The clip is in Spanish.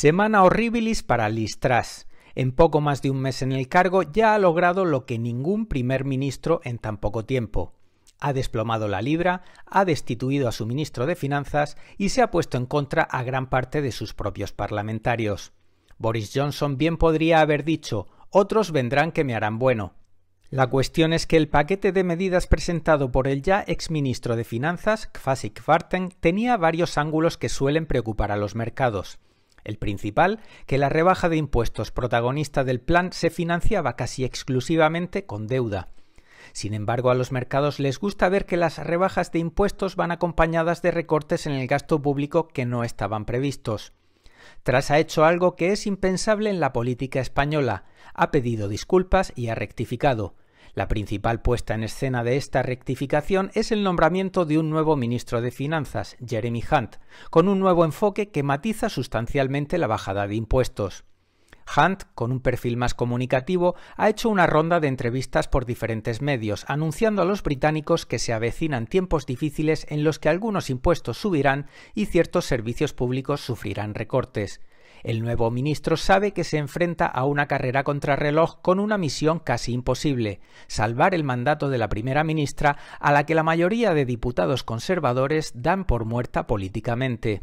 Semana horribilis para Listras. En poco más de un mes en el cargo ya ha logrado lo que ningún primer ministro en tan poco tiempo. Ha desplomado la libra, ha destituido a su ministro de Finanzas y se ha puesto en contra a gran parte de sus propios parlamentarios. Boris Johnson bien podría haber dicho otros vendrán que me harán bueno. La cuestión es que el paquete de medidas presentado por el ya ex ministro de Finanzas, Kvasik Varten, tenía varios ángulos que suelen preocupar a los mercados. El principal, que la rebaja de impuestos protagonista del plan se financiaba casi exclusivamente con deuda. Sin embargo, a los mercados les gusta ver que las rebajas de impuestos van acompañadas de recortes en el gasto público que no estaban previstos. Tras ha hecho algo que es impensable en la política española, ha pedido disculpas y ha rectificado. La principal puesta en escena de esta rectificación es el nombramiento de un nuevo ministro de Finanzas, Jeremy Hunt, con un nuevo enfoque que matiza sustancialmente la bajada de impuestos. Hunt, con un perfil más comunicativo, ha hecho una ronda de entrevistas por diferentes medios, anunciando a los británicos que se avecinan tiempos difíciles en los que algunos impuestos subirán y ciertos servicios públicos sufrirán recortes. El nuevo ministro sabe que se enfrenta a una carrera contrarreloj con una misión casi imposible, salvar el mandato de la primera ministra a la que la mayoría de diputados conservadores dan por muerta políticamente.